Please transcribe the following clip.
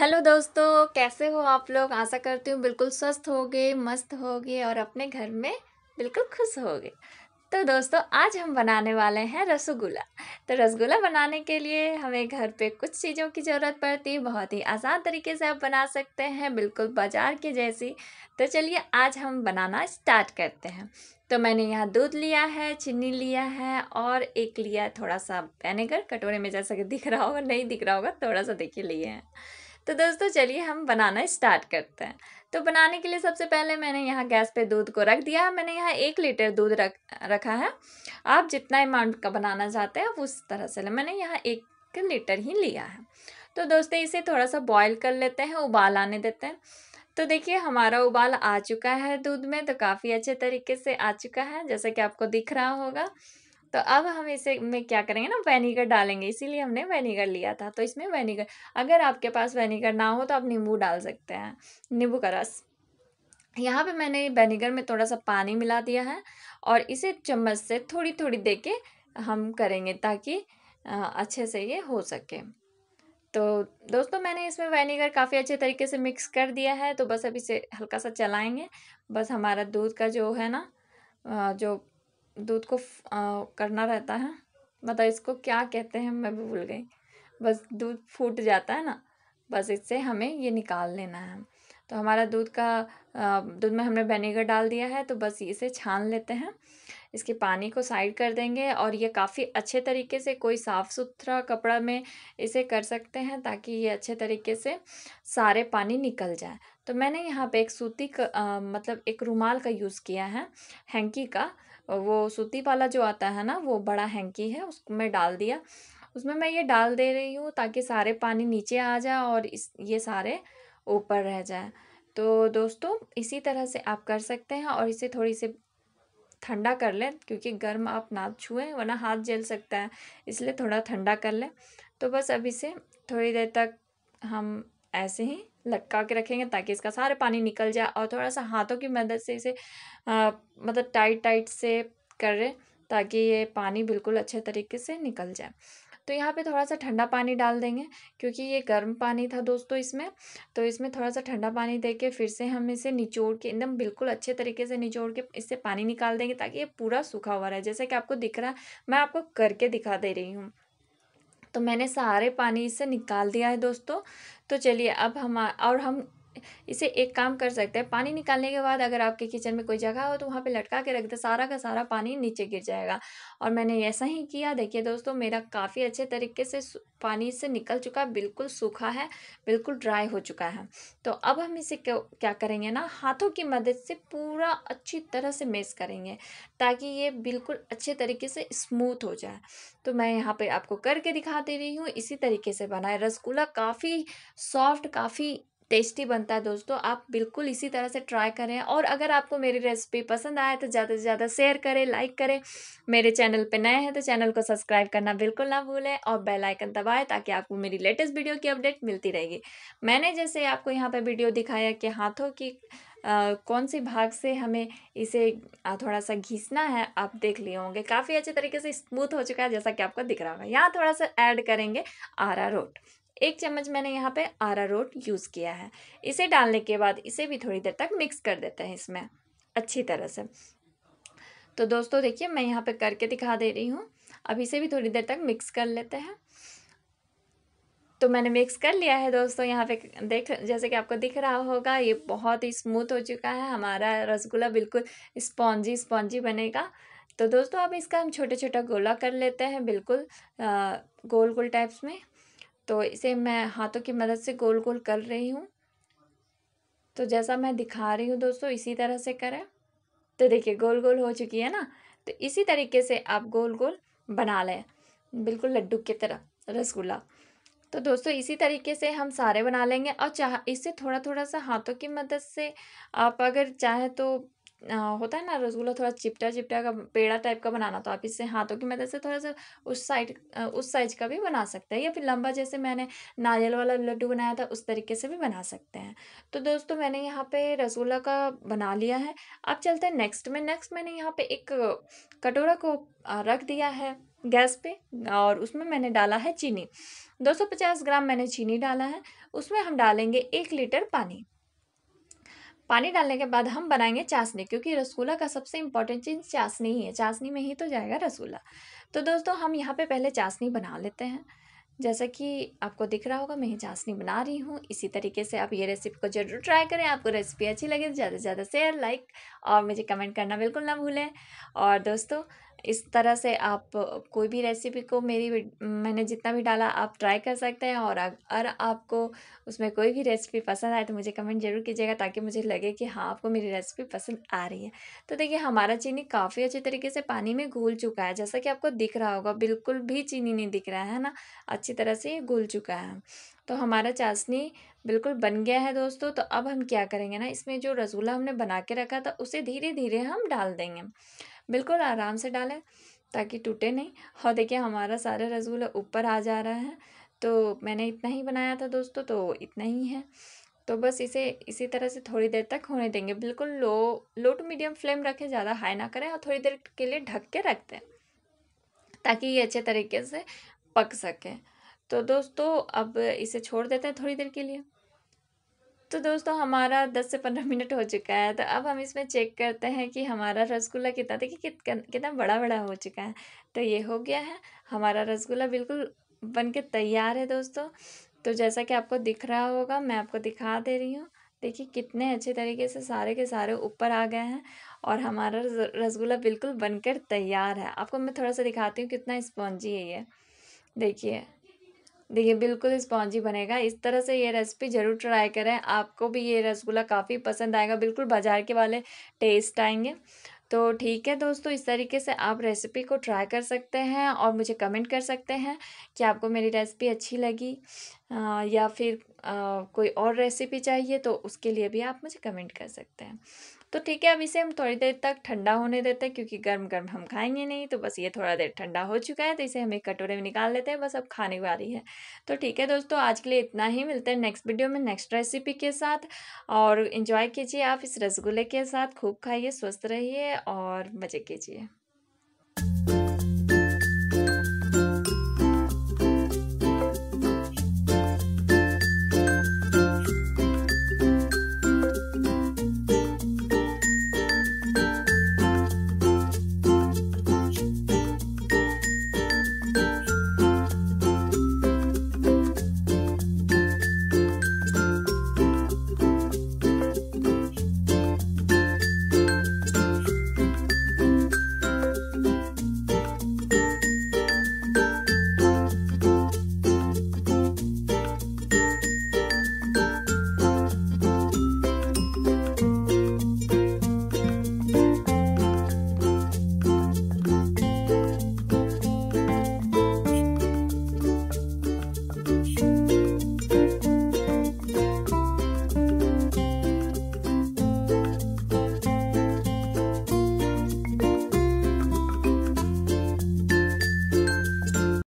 hello दोस्तों कैसे हो आप लोग आशा करती हूँ बिल्कुल स्वस्थ होगे मस्त होगे और अपने घर में बिल्कुल खुश होगे तो दोस्तों आज हम बनाने वाले हैं रसगुल्ला तो रसगुल्ला बनाने के लिए हमें घर पे कुछ चीज़ों की ज़रूरत पड़ती है बहुत ही आसान तरीके से आप बना सकते हैं बिल्कुल बाजार के जैसी तो चलिए आज हम बनाना स्टार्ट करते हैं तो मैंने यहाँ दूध लिया है चीनी लिया है और एक लिया थोड़ा सा वेनेगर कटोरे में जैसा कि दिख रहा होगा नहीं दिख रहा होगा थोड़ा सा देखिए लिए हैं तो दोस्तों चलिए हम बनाना स्टार्ट करते हैं तो बनाने के लिए सबसे पहले मैंने यहाँ गैस पे दूध को रख दिया मैंने यहाँ एक लीटर दूध रख रखा है आप जितना अमाउंट का बनाना चाहते हैं उस तरह से मैंने यहाँ एक लीटर ही लिया है तो दोस्तों इसे थोड़ा सा बॉयल कर लेते हैं उबाल आने देते हैं तो देखिए हमारा उबाल आ चुका है दूध में तो काफ़ी अच्छे तरीके से आ चुका है जैसा कि आपको दिख रहा होगा तो अब हम इसे में क्या करेंगे ना वेनीगर डालेंगे इसीलिए हमने वेनीगर लिया था तो इसमें वेनीगर अगर आपके पास वेनीगर ना हो तो आप नींबू डाल सकते हैं नींबू का रस यहाँ पे मैंने वेनेगर में थोड़ा सा पानी मिला दिया है और इसे चम्मच से थोड़ी थोड़ी दे के हम करेंगे ताकि अच्छे से ये हो सके तो दोस्तों मैंने इसमें वेनेगर काफ़ी अच्छे तरीके से मिक्स कर दिया है तो बस अब इसे हल्का सा चलाएँगे बस हमारा दूध का जो है ना जो दूध को करना रहता है मतलब इसको क्या कहते हैं मैं भी भूल गई बस दूध फूट जाता है ना बस इससे हमें ये निकाल लेना है तो हमारा दूध का दूध में हमने वेनेगर डाल दिया है तो बस इसे छान लेते हैं इसके पानी को साइड कर देंगे और ये काफ़ी अच्छे तरीके से कोई साफ़ सुथरा कपड़ा में इसे कर सकते हैं ताकि ये अच्छे तरीके से सारे पानी निकल जाए तो मैंने यहाँ पे एक सूती का आ, मतलब एक रुमाल का यूज़ किया है हैंकी का वो सूती वाला जो आता है ना वो बड़ा हैंकी है उसको मैं डाल दिया उसमें मैं ये डाल दे रही हूँ ताकि सारे पानी नीचे आ जाए और इस ये सारे ऊपर रह जाए तो दोस्तों इसी तरह से आप कर सकते हैं और इसे थोड़ी सी ठंडा कर लें क्योंकि गर्म आप ना छुएँ वरना हाथ जल सकता है इसलिए थोड़ा ठंडा कर लें तो बस अब इसे थोड़ी देर तक हम ऐसे ही लटका के रखेंगे ताकि इसका सारा पानी निकल जाए और थोड़ा सा हाथों की मदद से इसे आ, मतलब टाइट टाइट से करें ताकि ये पानी बिल्कुल अच्छे तरीके से निकल जाए तो यहाँ पे थोड़ा सा ठंडा पानी डाल देंगे क्योंकि ये गर्म पानी था दोस्तों इसमें तो इसमें थोड़ा सा ठंडा पानी दे के फिर से हम इसे निचोड़ के एकदम बिल्कुल अच्छे तरीके से निचोड़ के इससे पानी निकाल देंगे ताकि ये पूरा सूखा हुआ रहे जैसे कि आपको दिख रहा है मैं आपको करके दिखा दे रही हूँ तो मैंने सारे पानी इसे निकाल दिया है दोस्तों तो चलिए अब हम और हम इसे एक काम कर सकते हैं पानी निकालने के बाद अगर आपके किचन में कोई जगह हो तो वहाँ पे लटका के रख दे सारा का सारा पानी नीचे गिर जाएगा और मैंने ऐसा ही किया देखिए दोस्तों मेरा काफ़ी अच्छे तरीके से पानी से निकल चुका है बिल्कुल सूखा है बिल्कुल ड्राई हो चुका है तो अब हम इसे क्या करेंगे ना हाथों की मदद से पूरा अच्छी तरह से मेस करेंगे ताकि ये बिल्कुल अच्छे तरीके से स्मूथ हो जाए तो मैं यहाँ पे आपको करके दिखा दे रही हूँ इसी तरीके से बनाए रसगुल्ला काफ़ी सॉफ्ट काफ़ी टेस्टी बनता है दोस्तों आप बिल्कुल इसी तरह से ट्राई करें और अगर आपको मेरी रेसिपी पसंद आए तो ज़्यादा से ज़्यादा शेयर करें लाइक करें मेरे चैनल पर नए हैं तो चैनल को सब्सक्राइब करना बिल्कुल ना भूलें और बेल आइकन दबाएं ताकि आपको मेरी लेटेस्ट वीडियो की अपडेट मिलती रहेगी मैंने जैसे आपको यहाँ पर वीडियो दिखाया कि हाथों की आ, कौन से भाग से हमें इसे थोड़ा सा घिसना है आप देख लिए होंगे काफ़ी अच्छे तरीके से स्मूथ हो चुका है जैसा कि आपको दिख रहा होगा यहाँ थोड़ा सा ऐड करेंगे आरा रोट एक चम्मच मैंने यहाँ पे आरा रोट यूज़ किया है इसे डालने के बाद इसे भी थोड़ी देर तक मिक्स कर देते हैं इसमें अच्छी तरह से तो दोस्तों देखिए मैं यहाँ पे करके दिखा दे रही हूँ अब इसे भी थोड़ी देर तक मिक्स कर लेते हैं तो मैंने मिक्स कर लिया है दोस्तों यहाँ पे देख जैसे कि आपको दिख रहा होगा ये बहुत ही स्मूथ हो चुका है हमारा रसगुल्ला बिल्कुल स्पॉन्जी स्पॉन्जी बनेगा तो दोस्तों अब इसका हम छोटा छोटा गोला कर लेते हैं बिल्कुल गोल गोल टाइप्स में तो इसे मैं हाथों की मदद से गोल गोल कर रही हूँ तो जैसा मैं दिखा रही हूँ दोस्तों इसी तरह से करें तो देखिए गोल गोल हो चुकी है ना तो इसी तरीके से आप गोल गोल बना लें बिल्कुल लड्डू की तरह रसगुल्ला तो दोस्तों इसी तरीके से हम सारे बना लेंगे और चाह इससे थोड़ा थोड़ा सा हाथों की मदद से आप अगर चाहें तो होता है ना रसगुल्ला थोड़ा चिपटा चिपटा का पेड़ा टाइप का बनाना तो आप इससे हाथों की मदद से थोड़ा सा उस साइड उस साइज का भी बना सकते हैं या फिर लंबा जैसे मैंने नारियल वाला लड्डू बनाया था उस तरीके से भी बना सकते हैं तो दोस्तों मैंने यहाँ पे रसगुल्ला का बना लिया है अब चलते हैं नेक्स्ट में नेक्स्ट मैंने यहाँ पे एक कटोरा को रख दिया है गैस पे और उसमें मैंने डाला है चीनी 250 ग्राम मैंने चीनी डाला है उसमें हम डालेंगे एक लीटर पानी पानी डालने के बाद हम बनाएंगे चाशनी क्योंकि रसगुल्ला का सबसे इम्पॉर्टेंट चीज़ चाशनी ही है चाशनी में ही तो जाएगा रसगुल्ला तो दोस्तों हम यहाँ पे पहले चाशनी बना लेते हैं जैसा कि आपको दिख रहा होगा मैं ही चाशनी बना रही हूँ इसी तरीके से आप ये रेसिपी को जरूर ट्राई करें आपको रेसिपी अच्छी लगे तो ज़्यादा से ज़्यादा शेयर लाइक और मुझे कमेंट करना बिल्कुल ना भूलें और दोस्तों इस तरह से आप कोई भी रेसिपी को मेरी मैंने जितना भी डाला आप ट्राई कर सकते हैं और अगर आपको उसमें कोई भी रेसिपी पसंद आए तो मुझे कमेंट ज़रूर कीजिएगा ताकि मुझे लगे कि हाँ आपको मेरी रेसिपी पसंद आ रही है तो देखिए हमारा चीनी काफ़ी अच्छे तरीके से पानी में घुल चुका है जैसा कि आपको दिख रहा होगा बिल्कुल भी चीनी नहीं दिख रहा है ना अच्छी तरह से ये घुल चुका है तो हमारा चाशनी बिल्कुल बन गया है दोस्तों तो अब हम क्या करेंगे ना इसमें जो रसगुल्ला हमने बना के रखा था उसे धीरे धीरे हम डाल देंगे बिल्कुल आराम से डालें ताकि टूटे नहीं और देखिए हमारा सारा रसगुल्ला ऊपर आ जा रहा है तो मैंने इतना ही बनाया था दोस्तों तो इतना ही है तो बस इसे इसी तरह से थोड़ी देर तक होने देंगे बिल्कुल low low to medium flame रखें ज़्यादा हाई ना करें और थोड़ी देर के लिए ढक के रख दें ताकि ये अच्छे तरीके से पक सके तो दोस्तों अब इसे छोड़ देते हैं थोड़ी देर के लिए तो दोस्तों हमारा 10 से 15 मिनट हो चुका है तो अब हम इसमें चेक करते हैं कि हमारा रसगुल्ला कितना देखिए कित, कितना बड़ा बड़ा हो चुका है तो ये हो गया है हमारा रसगुल्ला बिल्कुल बन के तैयार है दोस्तों तो जैसा कि आपको दिख रहा होगा मैं आपको दिखा दे रही हूँ देखिए कितने अच्छे तरीके से सारे के सारे ऊपर आ गए हैं और हमारा रसगुल्ला बिल्कुल बनकर तैयार है आपको मैं थोड़ा सा दिखाती हूँ कितना स्पॉन्जी है ये देखिए देखिए बिल्कुल स्पॉन्जी बनेगा इस तरह से ये रेसिपी ज़रूर ट्राई करें आपको भी ये रसगुल्ला काफ़ी पसंद आएगा बिल्कुल बाज़ार के वाले टेस्ट आएंगे तो ठीक है दोस्तों इस तरीके से आप रेसिपी को ट्राई कर सकते हैं और मुझे कमेंट कर सकते हैं कि आपको मेरी रेसिपी अच्छी लगी आ, या फिर आ, कोई और रेसिपी चाहिए तो उसके लिए भी आप मुझे कमेंट कर सकते हैं तो ठीक है अब इसे हम थोड़ी देर तक ठंडा होने देते हैं क्योंकि गर्म गर्म हम खाएंगे नहीं तो बस ये थोड़ा देर ठंडा हो चुका है तो इसे हम एक कटोरे में निकाल लेते हैं बस अब खाने वाली है तो ठीक है दोस्तों आज के लिए इतना ही मिलते हैं नेक्स्ट वीडियो में नेक्स्ट रेसिपी के साथ और इन्जॉय कीजिए आप इस रसगुल्ले के साथ खूब खाइए स्वस्थ रहिए और मज़े कीजिए